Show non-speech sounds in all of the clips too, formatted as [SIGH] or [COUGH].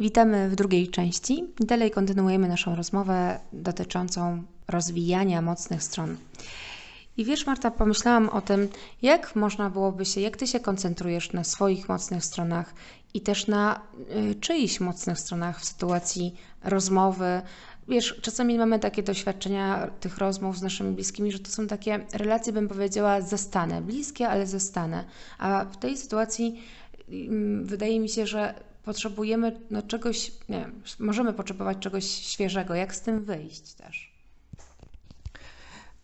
Witamy w drugiej części. Dalej kontynuujemy naszą rozmowę dotyczącą rozwijania mocnych stron. I wiesz, Marta, pomyślałam o tym, jak można byłoby się, jak ty się koncentrujesz na swoich mocnych stronach i też na y, czyichś mocnych stronach w sytuacji rozmowy. Wiesz, czasami mamy takie doświadczenia tych rozmów z naszymi bliskimi, że to są takie relacje, bym powiedziała, zastane, bliskie, ale zastane. A w tej sytuacji mm, wydaje mi się, że potrzebujemy no, czegoś, nie wiem, możemy potrzebować czegoś świeżego. Jak z tym wyjść też?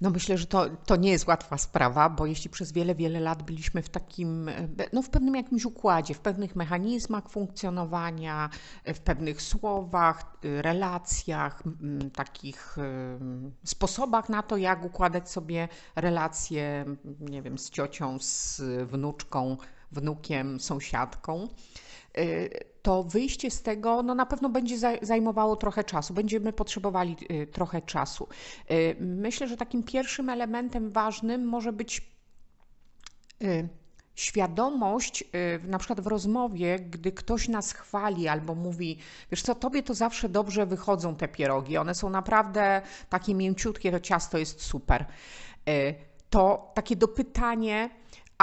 No myślę, że to, to nie jest łatwa sprawa, bo jeśli przez wiele, wiele lat byliśmy w takim, no w pewnym jakimś układzie, w pewnych mechanizmach funkcjonowania, w pewnych słowach, relacjach, mm, takich mm, sposobach na to, jak układać sobie relacje, nie wiem, z ciocią, z wnuczką, wnukiem, sąsiadką. Y, to wyjście z tego no, na pewno będzie zajmowało trochę czasu, będziemy potrzebowali y, trochę czasu. Y, myślę, że takim pierwszym elementem ważnym może być świadomość, na przykład w rozmowie, gdy ktoś nas chwali albo mówi, wiesz co, tobie to zawsze dobrze wychodzą te pierogi, one są naprawdę takie mięciutkie, to ciasto jest super. To takie dopytanie,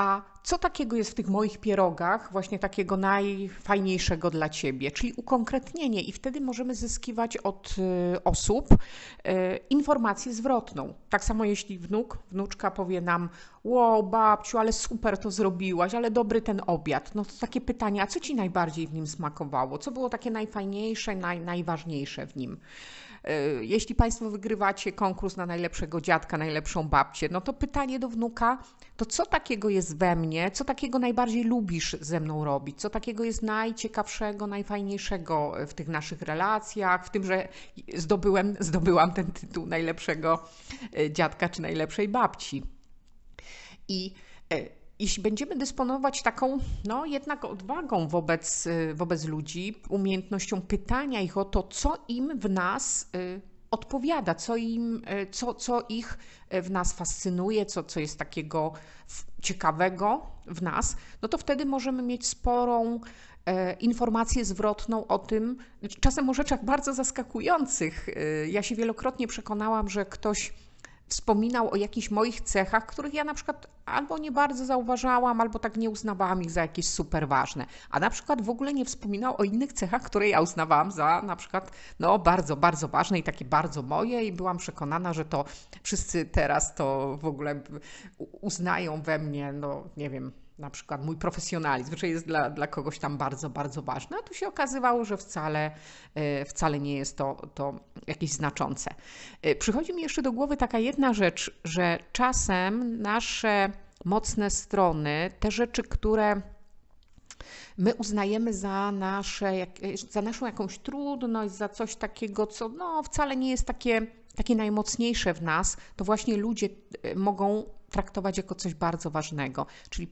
a co takiego jest w tych moich pierogach, właśnie takiego najfajniejszego dla ciebie, czyli ukonkretnienie, i wtedy możemy zyskiwać od y, osób y, informację zwrotną. Tak samo jeśli wnuk, wnuczka powie nam: Wow, babciu, ale super to zrobiłaś, ale dobry ten obiad. No to takie pytanie: a co ci najbardziej w nim smakowało? Co było takie najfajniejsze, naj, najważniejsze w nim? E, jeśli Państwo wygrywacie konkurs na najlepszego dziadka, najlepszą babcię, no to pytanie do wnuka, to co takiego jest we mnie, co takiego najbardziej lubisz ze mną robić, co takiego jest najciekawszego, najfajniejszego w tych naszych relacjach, w tym, że zdobyłem, zdobyłam ten tytuł najlepszego e, dziadka czy najlepszej babci. I e, jeśli będziemy dysponować taką, no jednak odwagą wobec, y, wobec ludzi, umiejętnością pytania ich o to, co im w nas y, odpowiada, co, im, y, co, co ich w nas fascynuje, co, co jest takiego ciekawego w nas, no to wtedy możemy mieć sporą informację zwrotną o tym, znaczy czasem o rzeczach bardzo zaskakujących. Ja się wielokrotnie przekonałam, że ktoś wspominał o jakichś moich cechach, których ja na przykład albo nie bardzo zauważałam, albo tak nie uznawałam ich za jakieś super ważne. A na przykład w ogóle nie wspominał o innych cechach, które ja uznawałam za na przykład no, bardzo, bardzo ważne i takie bardzo moje i byłam przekonana, że to wszyscy teraz to w ogóle uznają we mnie, no nie wiem, na przykład mój profesjonalizm, że jest dla, dla kogoś tam bardzo, bardzo ważny, a tu się okazywało, że wcale, e, wcale nie jest to, to jakieś znaczące. E, przychodzi mi jeszcze do głowy taka jedna rzecz, że czasem nasze mocne strony, te rzeczy, które my uznajemy za, nasze, e, za naszą jakąś trudność, za coś takiego, co no, wcale nie jest takie, takie najmocniejsze w nas, to właśnie ludzie mogą traktować jako coś bardzo ważnego. Czyli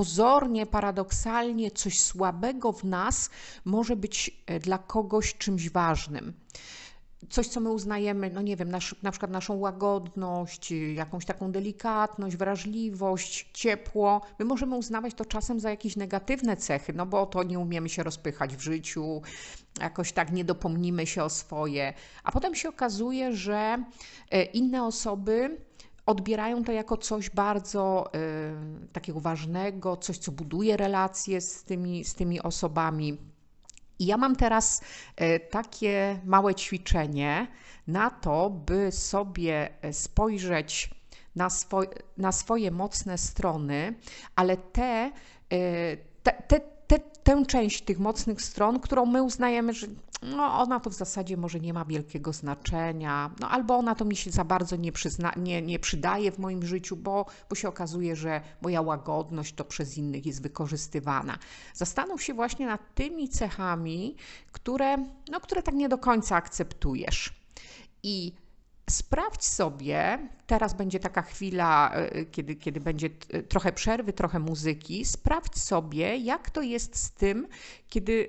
pozornie, paradoksalnie coś słabego w nas może być e, dla kogoś czymś ważnym coś, co my uznajemy, no nie wiem, nasz, na przykład naszą łagodność, y, jakąś taką delikatność, wrażliwość, ciepło, my możemy uznawać to czasem za jakieś negatywne cechy, no bo to nie umiemy się rozpychać w życiu, jakoś tak nie dopomnimy się o swoje, a potem się okazuje, że e, inne osoby odbierają to jako coś bardzo y, takiego ważnego, coś, co buduje relacje z tymi, z tymi osobami. I ja mam teraz e, takie małe ćwiczenie na to, by sobie e, spojrzeć na, swo na swoje mocne strony, ale te, e, te, te te, tę część tych mocnych stron, którą my uznajemy, że no, ona to w zasadzie może nie ma wielkiego znaczenia, no, albo ona to mi się za bardzo nie, przyzna, nie, nie przydaje w moim życiu, bo, bo się okazuje, że moja łagodność to przez innych jest wykorzystywana. Zastanów się właśnie nad tymi cechami, które, no, które tak nie do końca akceptujesz. I Sprawdź sobie, teraz będzie taka chwila, e, kiedy, kiedy będzie e, trochę przerwy, trochę muzyki. Sprawdź sobie, jak to jest z tym, kiedy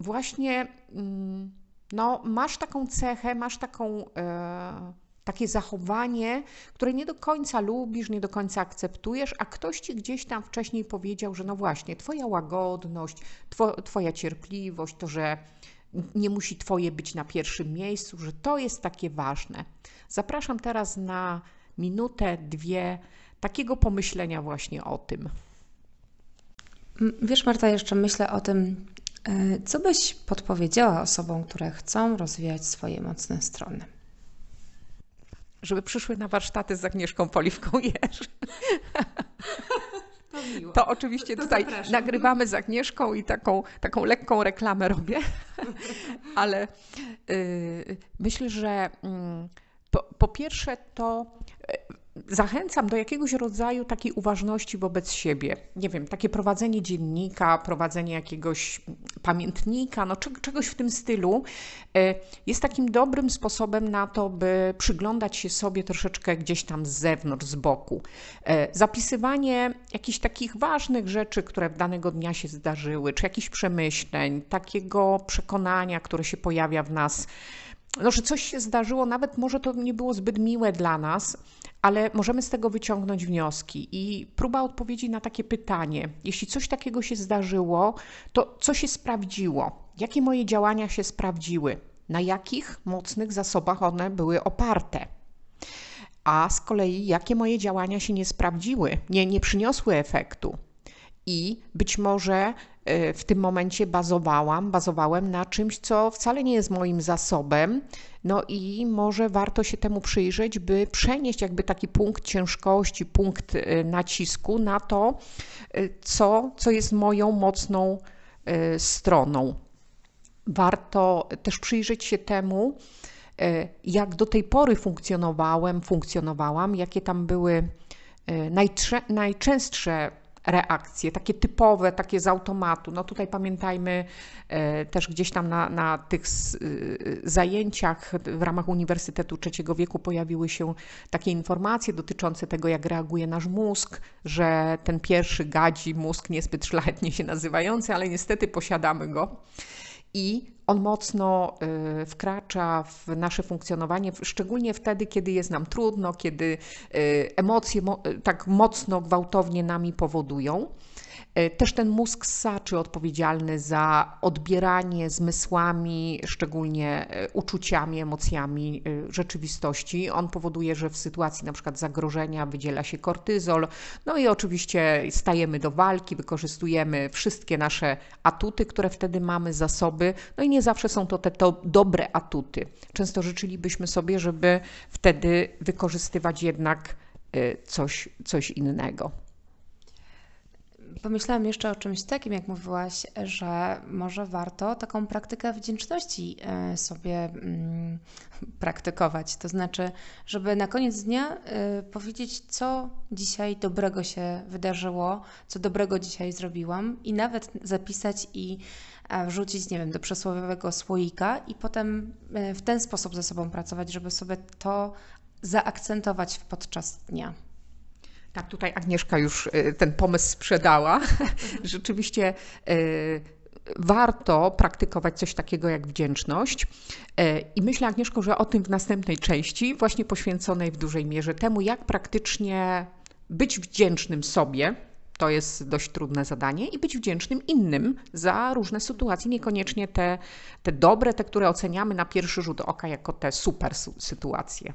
właśnie mm, no, masz taką cechę, masz taką. E takie zachowanie, które nie do końca lubisz, nie do końca akceptujesz, a ktoś ci gdzieś tam wcześniej powiedział, że no właśnie, twoja łagodność, two, twoja cierpliwość, to, że nie musi Twoje być na pierwszym miejscu, że to jest takie ważne. Zapraszam teraz na minutę, dwie takiego pomyślenia właśnie o tym. Wiesz, Marta, jeszcze myślę o tym, e, co byś podpowiedziała osobom, które chcą rozwijać swoje mocne strony? Żeby przyszły na warsztaty z Agnieszką Poliwką Jerz. [LAUGHS] To oczywiście to, tutaj zapraszam. nagrywamy z Agnieszką i taką, taką lekką reklamę robię, [LAUGHS] ale yy, myślę, że yy, po, po, pierwsze to y, zachęcam do jakiegoś rodzaju takiej uważności wobec siebie. Nie wiem, takie prowadzenie dziennika, prowadzenie jakiegoś pamiętnika, no czegoś w tym stylu, e, jest takim dobrym sposobem na to, by przyglądać się sobie troszeczkę gdzieś tam z zewnątrz, z boku. E, zapisywanie jakichś takich ważnych rzeczy, które w danego dnia się zdarzyły, czy jakichś przemyśleń, takiego przekonania, które się pojawia w nas no, że coś się zdarzyło, nawet może to nie było zbyt miłe dla nas, ale możemy z tego wyciągnąć wnioski. I próba odpowiedzi na takie pytanie: jeśli coś takiego się zdarzyło, to co się sprawdziło? Jakie moje działania się sprawdziły? Na jakich mocnych zasobach one były oparte? A z kolei, jakie moje działania się nie sprawdziły, nie, nie przyniosły efektu? i być może e, w tym momencie bazowałam, bazowałem na czymś, co wcale nie jest moim zasobem. No i może warto się temu przyjrzeć, by przenieść jakby taki punkt ciężkości, punkt e, nacisku na to, e, co, co jest moją mocną stroną. Warto też przyjrzeć się temu, jak do tej pory funkcjonowałem, funkcjonowałam, jakie tam były najczę najczęstsze reakcje, takie typowe, takie z automatu. No tutaj pamiętajmy e, też gdzieś tam na, na tych e, zajęciach w ramach Uniwersytetu Trzeciego Wieku pojawiły się takie informacje dotyczące tego, jak reaguje nasz mózg, że ten pierwszy gadzi mózg niezbyt szlachetnie się nazywający, ale niestety posiadamy go i on mocno y, wkracza w nasze funkcjonowanie, szczególnie wtedy, kiedy jest nam trudno, kiedy y, emocje y, tak mocno, gwałtownie nami powodują. E, też ten mózg saczy odpowiedzialny za odbieranie zmysłami, szczególnie e, uczuciami, emocjami e, rzeczywistości. On powoduje, że w sytuacji na przykład zagrożenia wydziela się kortyzol, no i oczywiście stajemy do walki, wykorzystujemy wszystkie nasze atuty, które wtedy mamy, zasoby, no i nie zawsze są to te to dobre atuty. Często życzylibyśmy sobie, żeby wtedy wykorzystywać jednak coś, coś innego pomyślałam jeszcze o czymś takim, jak mówiłaś, że może warto taką praktykę wdzięczności e, sobie mm, praktykować. To znaczy, żeby na koniec dnia e, powiedzieć, co dzisiaj dobrego się wydarzyło, co dobrego dzisiaj zrobiłam, i nawet zapisać i e, wrzucić, nie wiem, do przysłowiowego słoika, i potem w ten sposób ze sobą pracować, żeby sobie to zaakcentować podczas dnia. Tak, tutaj Agnieszka już y, ten pomysł sprzedała. [LAUGHS] Mhm. Rzeczywiście y, warto praktykować coś takiego jak wdzięczność. Y, I myślę, Agnieszko, że o tym w następnej części, właśnie poświęconej w dużej mierze temu, jak praktycznie być wdzięcznym sobie. To jest dość trudne zadanie i być wdzięcznym innym za różne sytuacje, niekoniecznie te, te dobre, te, które oceniamy na pierwszy rzut oka jako te super sytuacje.